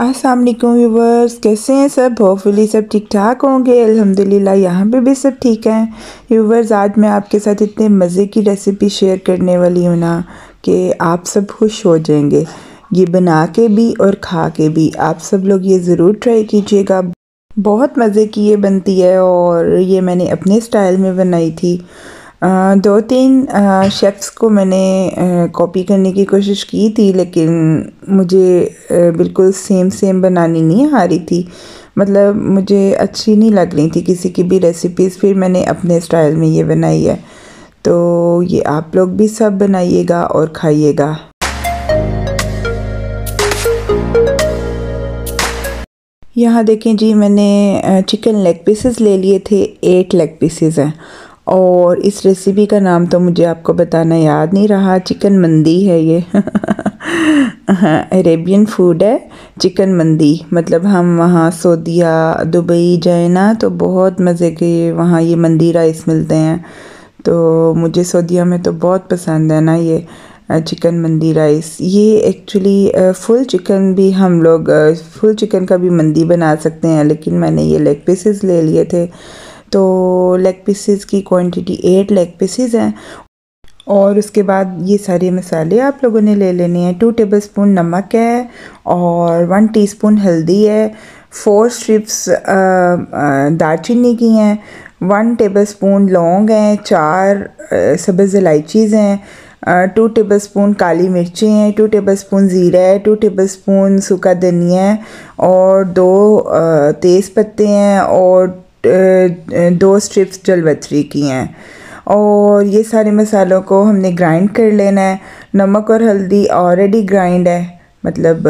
Aslam viewers कैसे हैं सब होपफुली सब ठीक ठाक होंगे अल्हम्दुलिल्लाह यहाँ पे भी सब ठीक हैं व्यूवर्स आज मैं आपके साथ इतने मज़े की रेसिपी शेयर करने वाली हूँ ना कि आप सब खुश हो जाएंगे ये बना के भी और खा के भी आप सब लोग ये ज़रूर ट्राई कीजिएगा बहुत मज़े की ये बनती है और ये मैंने अपने स्टाइल में बनाई थी दो तीन शेफ़्स को मैंने कॉपी करने की कोशिश की थी लेकिन मुझे बिल्कुल सेम सेम बनानी नहीं आ रही थी मतलब मुझे अच्छी नहीं लग रही थी किसी की भी रेसिपीज़ फिर मैंने अपने स्टाइल में ये बनाई है तो ये आप लोग भी सब बनाइएगा और खाइएगा यहाँ देखें जी मैंने चिकन लेग पीसेस ले लिए थे एट लेग पीसेस हैं और इस रेसिपी का नाम तो मुझे आपको बताना याद नहीं रहा चिकन मंदी है ये अरेबियन फूड है चिकन मंदी मतलब हम वहाँ सऊदिया दुबई जाए ना तो बहुत मज़े के वहाँ ये मंदी राइस मिलते हैं तो मुझे सऊदिया में तो बहुत पसंद है ना ये चिकन मंदी राइस ये एक्चुअली फुल चिकन भी हम लोग फुल चिकन का भी मंदी बना सकते हैं लेकिन मैंने ये लेग पीसेस ले लिए थे तो लेग पीसेस की क्वांटिटी एट लेग पीसेस हैं और उसके बाद ये सारे मसाले आप लोगों ने ले लेने हैं टू टेबल स्पून नमक है और वन टीस्पून हल्दी है फोर स्ट्रिप्स दालचीनी की हैं वन टेबल स्पून लौंग हैं चार सब्ज़ इलायचीज़ हैं टू टेबल स्पून काली मिर्ची हैं टू टेबल स्पून ज़ीरा है टू टेबल स्पून सूखा धनिया है और दो तेज़ पत्ते हैं और दो स्ट्रिप्स जलवत्री की हैं और ये सारे मसालों को हमने ग्राइंड कर लेना है नमक और हल्दी ऑलरेडी ग्राइंड है मतलब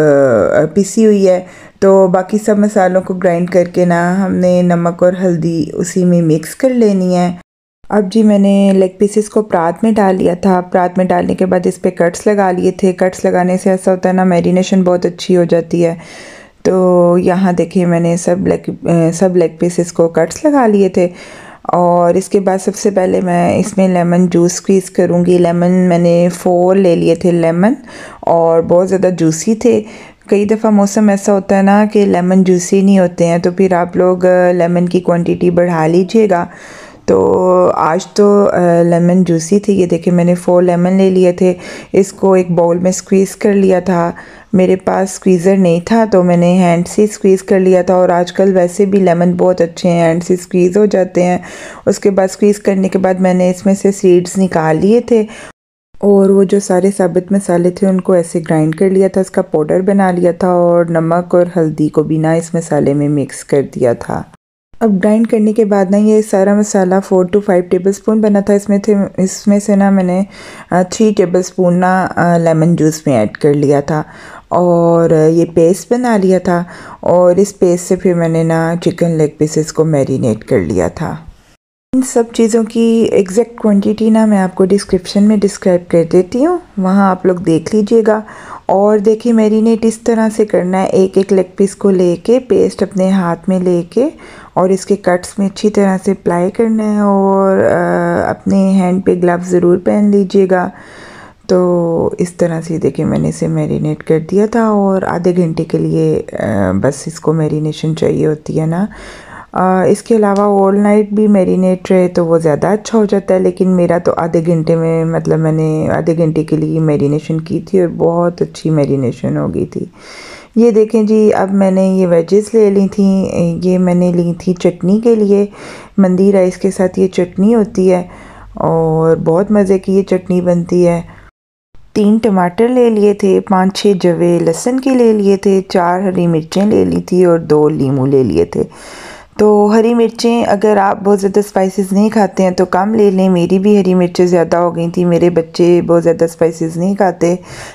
पिसी हुई है तो बाकी सब मसालों को ग्राइंड करके ना हमने नमक और हल्दी उसी में मिक्स कर लेनी है अब जी मैंने लेग पीसेस को प्रात में डाल लिया था प्रात में डालने के बाद इस पर कट्स लगा लिए थे कट्स लगाने से ऐसा होता है ना मैरिनेशन बहुत अच्छी हो जाती है तो यहाँ देखिए मैंने सब लेग सब लेग पीसेस को कट्स लगा लिए थे और इसके बाद सबसे पहले मैं इसमें लेमन जूस स्क्वीज़ करूँगी लेमन मैंने फ़ोर ले लिए थे लेमन और बहुत ज़्यादा जूसी थे कई दफ़ा मौसम ऐसा होता है ना कि लेमन जूसी नहीं होते हैं तो फिर आप लोग लेमन की क्वांटिटी बढ़ा लीजिएगा तो आज तो लेमन जूसी थी ये देखिए मैंने फ़ोर लेमन ले लिए थे इसको एक बाउल में स्क्वीज़ कर लिया था मेरे पास स्क्वीज़र नहीं था तो मैंने हैंड से स्क्वीज़ कर लिया था और आजकल वैसे भी लेमन बहुत अच्छे हैं हैंड से स्क्वीज़ हो जाते हैं उसके बाद स्क्वीज़ करने के बाद मैंने इसमें से सीड्स निकाल लिए थे और वो जो सारे साबित मसाले थे उनको ऐसे ग्राइंड कर लिया था इसका पाउडर बना लिया था और नमक और हल्दी को बिना इस मसाले में मिक्स कर दिया था अब ग्राइंड करने के बाद ना ये सारा मसाला four to five tablespoon बना था इसमें थे इसमें से ना मैंने थ्री टेबल स्पून ना लेमन जूस में ऐड कर लिया था और ये पेस्ट बना लिया था और इस पेस्ट से फिर मैंने ना चिकन लेग पीसेस को मैरिनेट कर लिया था इन सब चीज़ों की एग्जैक्ट क्वांटिटी ना मैं आपको डिस्क्रिप्शन में डिस्क्राइब कर देती हूँ वहाँ आप लोग देख लीजिएगा और देखिए मैरिनेट इस तरह से करना है एक एक लेग पीस को लेके पेस्ट अपने हाथ में लेके और इसके कट्स में अच्छी तरह से अप्लाई करना है और अपने हैंड पे ग्लव ज़रूर पहन लीजिएगा तो इस तरह से देखिए मैंने इसे मैरिनेट कर दिया था और आधे घंटे के लिए बस इसको मैरिनेशन चाहिए होती है ना इसके अलावा ऑल नाइट भी मैरिनेट रहे तो वो ज़्यादा अच्छा हो जाता है लेकिन मेरा तो आधे घंटे में मतलब मैंने आधे घंटे के लिए मैरिनेशन की थी और बहुत अच्छी मैरिनेशन हो गई थी ये देखें जी अब मैंने ये वेजेस ले ली थी ये मैंने ली थी चटनी के लिए मंदी राइस के साथ ये चटनी होती है और बहुत मज़े की ये चटनी बनती है तीन टमाटर ले लिए थे पाँच छः जवे लहसुन के ले लिए थे चार हरी मिर्चें ले ली थी और दो लीमू ले लिए थे तो हरी मिर्चें अगर आप बहुत ज़्यादा स्पाइसेस नहीं खाते हैं तो कम ले लें मेरी भी हरी मिर्चें ज़्यादा हो गई थी मेरे बच्चे बहुत ज़्यादा स्पाइसेस नहीं खाते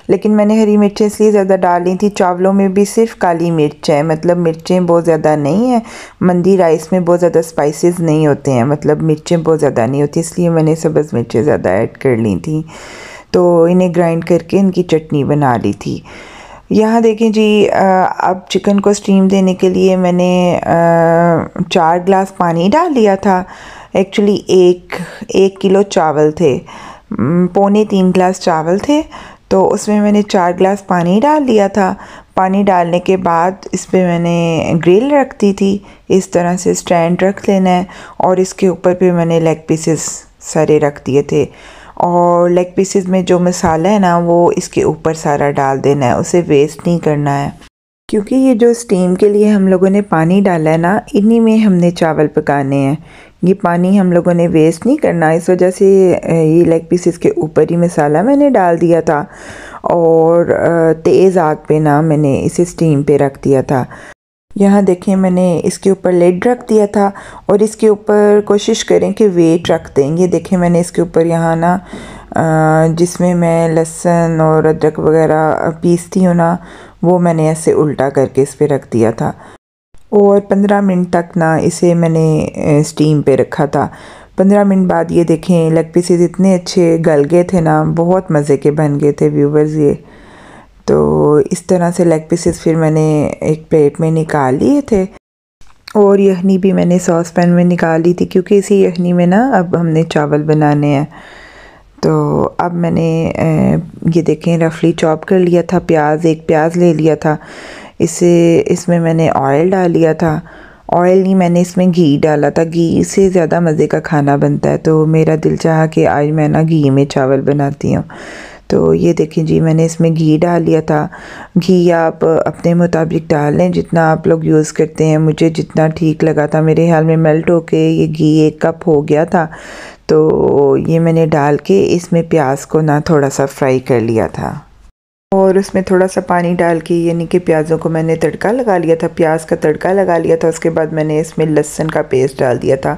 लेकिन मैंने हरी मिर्चें इसलिए ज़्यादा डाल ली थी चावलों में भी सिर्फ काली मिर्च है मतलब मिर्चें बहुत ज़्यादा नहीं है मंदी राइस में बहुत ज़्यादा स्पाइसिस नहीं होते हैं मतलब मिर्चें बहुत ज़्यादा नहीं होती इसलिए मैंने सब्ज़ मिर्चें ज़्यादा ऐड कर ली थी तो इन्हें ग्राइंड करके इनकी चटनी बना ली थी यहाँ देखें जी अब चिकन को स्टीम देने के लिए मैंने चार ग्लास पानी डाल लिया था एक्चुअली एक एक किलो चावल थे पौने तीन ग्लास चावल थे तो उसमें मैंने चार ग्लास पानी डाल लिया था पानी डालने के बाद इस पर मैंने ग्रिल रख दी थी इस तरह से स्टैंड रख लेना है और इसके ऊपर भी मैंने लेग पीसेस सारे रख दिए थे और लेग पीसेस में जो मसाला है ना वो इसके ऊपर सारा डाल देना है उसे वेस्ट नहीं करना है क्योंकि ये जो स्टीम के लिए हम लोगों ने पानी डाला है ना इन्हीं में हमने चावल पकाने हैं ये पानी हम लोगों ने वेस्ट नहीं करना इस वजह से ये लेग पीसेस के ऊपर ही मसाला मैंने डाल दिया था और तेज़ आग पे ना मैंने इसे स्टीम पे रख दिया था यहाँ देखें मैंने इसके ऊपर लेड रख दिया था और इसके ऊपर कोशिश करें कि वेट रख दें ये देखें मैंने इसके ऊपर यहाँ ना जिसमें मैं लहसन और अदरक वगैरह पीसती हूँ ना वो मैंने ऐसे उल्टा करके इस पर रख दिया था और पंद्रह मिनट तक ना इसे मैंने स्टीम पे रखा था पंद्रह मिनट बाद ये देखें लग पीसेज इतने अच्छे गल गए थे ना बहुत मज़े के बन गए थे व्यूवर्स ये तो इस तरह से लेग पीसेस फिर मैंने एक प्लेट में निकाल लिए थे और यखनी भी मैंने सॉस पैन में निकाली थी क्योंकि इसी यहनी में ना अब हमने चावल बनाने हैं तो अब मैंने ये देखें रफली चॉप कर लिया था प्याज एक प्याज ले लिया था इसे इसमें मैंने ऑयल डाल लिया था ऑयल नहीं मैंने इसमें घी डाला था घी से ज़्यादा मज़े का खाना बनता है तो मेरा दिल चाहा कि आज मैं ना घी में चावल बनाती हूँ तो ये देखें जी मैंने इसमें घी डाल लिया था घी आप अपने मुताबिक डाल लें जितना आप लोग यूज़ करते हैं मुझे जितना ठीक लगा था मेरे ख्याल में मेल्ट होके ये घी एक कप हो गया था तो ये मैंने डाल के इसमें प्याज को ना थोड़ा सा फ्राई कर लिया था और उसमें थोड़ा सा पानी डाल के यानी कि प्याज़ों को मैंने तड़का लगा लिया था प्याज का तड़का लगा लिया था उसके बाद मैंने इसमें लहसुन का पेस्ट डाल दिया था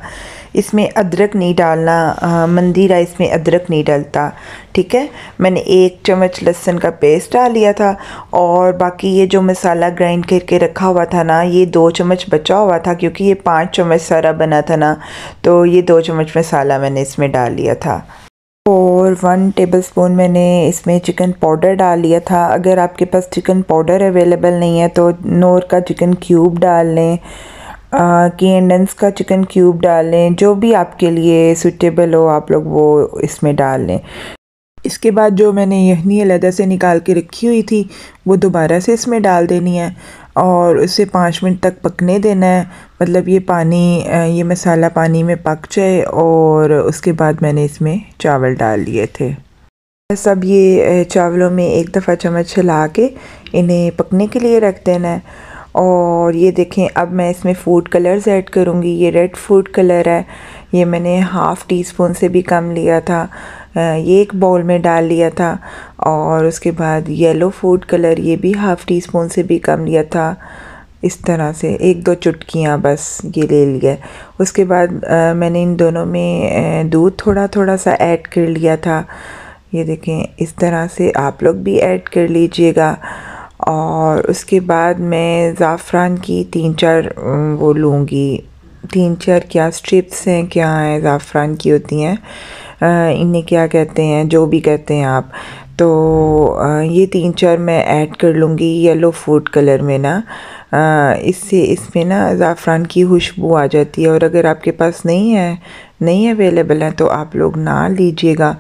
इसमें अदरक नहीं डालना मंदीरा इसमें अदरक नहीं डालता ठीक है मैंने एक चम्मच लहसुन का पेस्ट डाल लिया था और बाकी ये जो मसाला ग्राइंड करके रखा हुआ था ना ये दो चम्मच बचा हुआ था क्योंकि ये पाँच चम्मच सारा बना था ना तो ये दो चम्मच मसाला मैंने इसमें डाल लिया था और वन टेबल स्पून मैंने इसमें चिकन पाउडर डाल लिया था अगर आपके पास चिकन पाउडर अवेलेबल नहीं है तो नोर का चिकन क्यूब डाल लें की एंडस का चिकन क्यूब डालें जो भी आपके लिए सूटेबल हो आप लोग वो इसमें डाल लें इसके बाद जो मैंने यहनी अलहदा से निकाल के रखी हुई थी वो दोबारा से इसमें डाल देनी है और उसे पाँच मिनट तक पकने देना है मतलब ये पानी ये मसाला पानी में पक जाए और उसके बाद मैंने इसमें चावल डाल लिए थे सब ये चावलों में एक दफ़ा चम्मच हिला के इन्हें पकने के लिए रख देना है और ये देखें अब मैं इसमें फूड कलर्स ऐड करूँगी ये रेड फूड कलर है ये मैंने हाफ़ टी स्पून से भी कम लिया था ये एक बाउल में डाल लिया था और उसके बाद येलो फूड कलर ये भी हाफ़ टी स्पून से भी कम लिया था इस तरह से एक दो चुटकियाँ बस ये ले लिया उसके बाद आ, मैंने इन दोनों में दूध थोड़ा थोड़ा सा ऐड कर लिया था ये देखें इस तरह से आप लोग भी ऐड कर लीजिएगा और उसके बाद मैं ज़ाफ़रान की तीन चार वो लूँगी तीन चार क्या स्ट्रिप्स हैं क्या हैं ज़ाफ़रान की होती हैं इन्हें क्या कहते हैं जो भी कहते हैं आप तो ये तीन चार मैं ऐड कर लूँगी येलो फूड कलर में ना इससे इसमें ना ज़ाफ़रान की खुशबू आ जाती है और अगर आपके पास नहीं है नहीं अवेलेबल है तो आप लोग ना लीजिएगा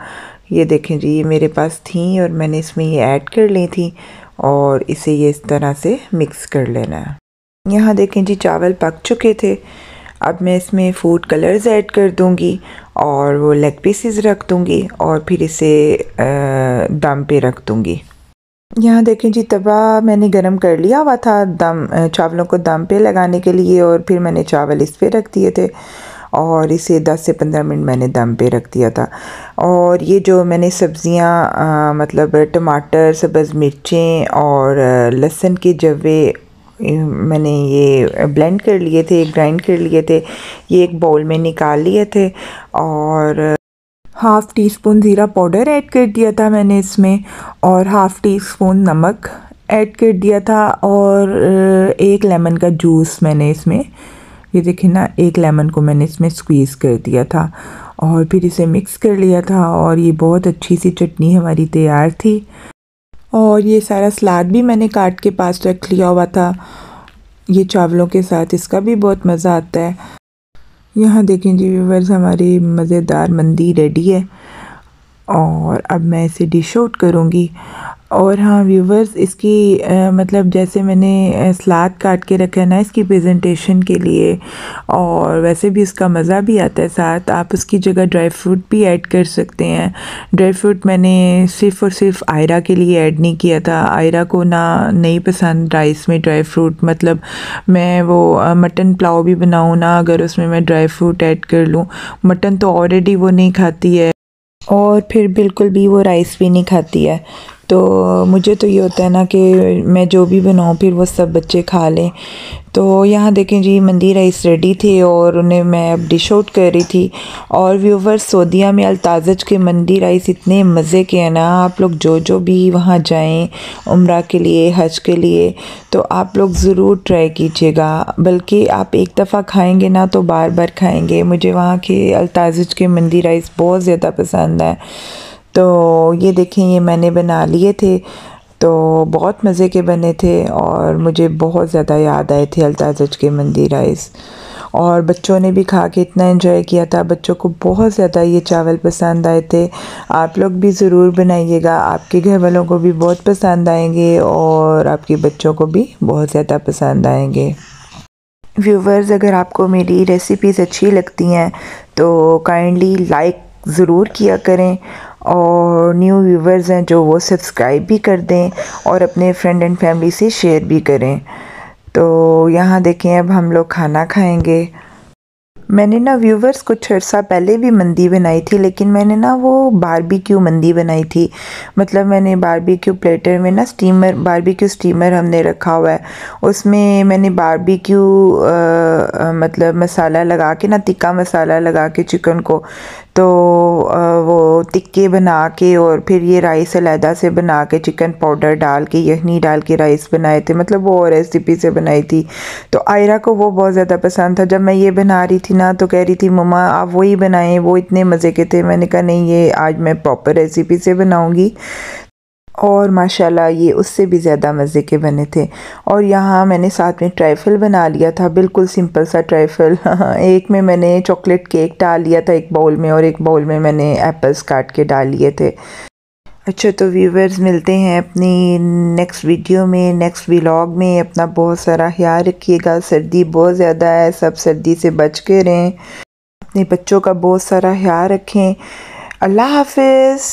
ये देखें जी ये मेरे पास थी और मैंने इसमें ये ऐड कर ली थी और इसे ये इस तरह से मिक्स कर लेना है यहाँ देखें जी चावल पक चुके थे अब मैं इसमें फूड कलर्स ऐड कर दूँगी और वो लेग पीसीस रख दूँगी और फिर इसे दम पे रख दूँगी यहाँ देखें जी तवा मैंने गरम कर लिया हुआ था दम चावलों को दम पे लगाने के लिए और फिर मैंने चावल इस पे रख दिए थे और इसे 10 से 15 मिनट मैंने दम पे रख दिया था और ये जो मैंने सब्ज़ियाँ मतलब टमाटर सब्ज़ मिर्चें और लहसुन के जवे मैंने ये ब्लेंड कर लिए थे ग्राइंड कर लिए थे ये एक बाउल में निकाल लिए थे और हाफ़ टी स्पून ज़ीरा पाउडर ऐड कर दिया था मैंने इसमें और हाफ़ टी स्पून नमक ऐड कर दिया था और एक लेमन का जूस मैंने इसमें ये देखिए ना एक लेमन को मैंने इसमें स्क्वीज़ कर दिया था और फिर इसे मिक्स कर लिया था और ये बहुत अच्छी सी चटनी हमारी तैयार थी और ये सारा सलाद भी मैंने काट के पास रख लिया हुआ था ये चावलों के साथ इसका भी बहुत मज़ा आता है यहाँ देखें जी व्यूवर्स हमारी मज़ेदार मंदी रेडी है और अब मैं इसे डिश आउट करूँगी और हाँ व्यूवर्स इसकी आ, मतलब जैसे मैंने सलाद काट के रखा है ना इसकी प्रेजेंटेशन के लिए और वैसे भी इसका मज़ा भी आता है साथ आप उसकी जगह ड्राई फ्रूट भी ऐड कर सकते हैं ड्राई फ्रूट मैंने सिर्फ़ और सिर्फ आयरा के लिए ऐड नहीं किया था आयरा को ना नहीं पसंद राइस में ड्राई फ्रूट मतलब मैं वो मटन पुलाव भी बनाऊँ ना अगर उसमें मैं ड्राई फ्रूट ऐड कर लूँ मटन तो ऑलरेडी वो नहीं खाती है और फिर बिल्कुल भी वो राइस भी नहीं खाती है तो मुझे तो ये होता है ना कि मैं जो भी बनाऊँ फिर वो सब बच्चे खा लें तो यहाँ देखें जी मंदी राइस रेडी थे और उन्हें मैं अब डिश आउट कर रही थी और व्यूवर सोदिया में अलताज़ज के मंदी राइस इतने मज़े के हैं ना आप लोग जो जो भी वहाँ जाएं उम्र के लिए हज के लिए तो आप लोग ज़रूर ट्राई कीजिएगा बल्कि आप एक दफ़ा खाएंगे ना तो बार बार खाएंगे मुझे वहाँ के अलताज़ज के मंदी राइस बहुत ज़्यादा पसंद है तो ये देखें ये मैंने बना लिए थे तो बहुत मज़े के बने थे और मुझे बहुत ज़्यादा याद आए थे अल्ताजज के मंदी राइस और बच्चों ने भी खा के इतना इन्जॉय किया था बच्चों को बहुत ज़्यादा ये चावल पसंद आए थे आप लोग भी ज़रूर बनाइएगा आपके घर वालों को भी बहुत पसंद आएंगे और आपके बच्चों को भी बहुत ज़्यादा पसंद आएंगे व्यूवर्स अगर आपको मेरी रेसिपीज़ अच्छी लगती हैं तो काइंडली लाइक ज़रूर किया करें और न्यू व्यूवर्स हैं जो वो सब्सक्राइब भी कर दें और अपने फ्रेंड एंड फैमिली से शेयर भी करें तो यहाँ देखें अब हम लोग खाना खाएंगे मैंने ना व्यूवर्स कुछ अर्सा पहले भी मंदी बनाई थी लेकिन मैंने ना वो बारबेक्यू मंदी बनाई थी मतलब मैंने बारबेक्यू प्लेटर में ना स्टीमर बारबेक्यू स्टीमर हमने रखा हुआ है उसमें मैंने बारबेक्यू मतलब मसाला लगा के ना तिक्का मसाला लगा के चिकन को तो वो टिक्के बना के और फिर ये राइस अलहदा से बना के चिकन पाउडर डाल के यखनी डाल के राइस बनाए थे मतलब वो रेसिपी से बनाई थी तो आयरा को वो बहुत ज़्यादा पसंद था जब मैं ये बना रही थी ना तो कह रही थी मम्मा आप वही बनाएं वो इतने मज़े के थे मैंने कहा नहीं ये आज मैं प्रॉपर रेसिपी से बनाऊँगी और माशाल्लाह ये उससे भी ज़्यादा मज़े के बने थे और यहाँ मैंने साथ में ट्राइफल बना लिया था बिल्कुल सिंपल सा ट्राइफल एक में मैंने चॉकलेट केक डाल लिया था एक बाउल में और एक बाउल में मैंने एप्पल्स काट के डाल लिए थे अच्छा तो व्यूवर्स मिलते हैं अपनी नेक्स्ट वीडियो में नेक्स्ट व्लॉग में अपना बहुत सारा ख्याल रखिएगा सर्दी बहुत ज़्यादा है सब सर्दी से बच के रहें अपने बच्चों का बहुत सारा ख्याल रखें अल्लाह हाफिज़